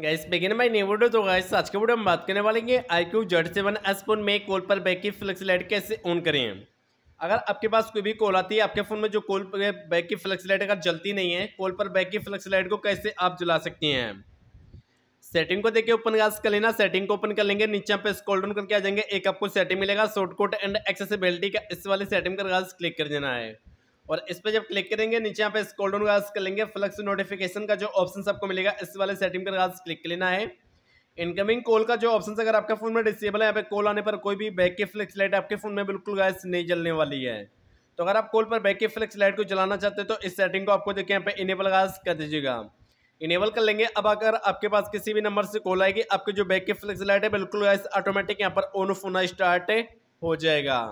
gas बेगिन भाई new video तो गैस आज के वीडियो में बात करने वाले हैं I Q Z seven S phone में कॉल पर बैक की फ्लैक्स लाइट कैसे ऑन करें अगर आपके पास कोई भी कॉल आती है आपके फ़ोन में जो कॉल पर बैक की फ्लैक्स लाइट अगर जलती नहीं है कॉल पर बैक की फ्लैक्स लाइट को कैसे आप जला सकती हैं सेटिंग को देखिए ओपन गैस कर लेना सेटिंग को ओपन कर लेंगे नीचे पे स्कॉल डाउन करके आ जाएंगे एक आपको सेटिंग मिलेगा शॉर्टकट एंड एक्सेसिबिलिटी का इस वाले सेटिंग का गैस क्लिक कर देना है और इस पर जब क्लिक करेंगे नीचे यहाँ पे स्कॉल डाउन का कर लेंगे फ्लक्स नोटिफिकेशन का जो ऑप्शन आपको मिलेगा इस वाले सेटिंग पर क्लिक लेना है इनकमिंग कॉल का जो ऑप्शन अगर आपके फ़ोन में डिसेबल है यहाँ पे कॉल आने पर कोई भी बैक की फ्लैक्स लाइट आपके फ़ोन में बिल्कुल गैस नहीं जलने वाली है तो अगर आप कॉल पर बैक की फ्लैक्स लाइट को जलाना चाहते हैं तो इस सेटिंग को आपको देखिए यहाँ पे इनेबल गैस कर दीजिएगा इनेबल कर लेंगे अब अगर आपके पास किसी भी नंबर से कॉल आएगी आपके जो बैक की फ्लैक्स लाइट है बिल्कुल गैस ऑटोमेटिक यहाँ पर ऑन ऑफ होना स्टार्ट हो जाएगा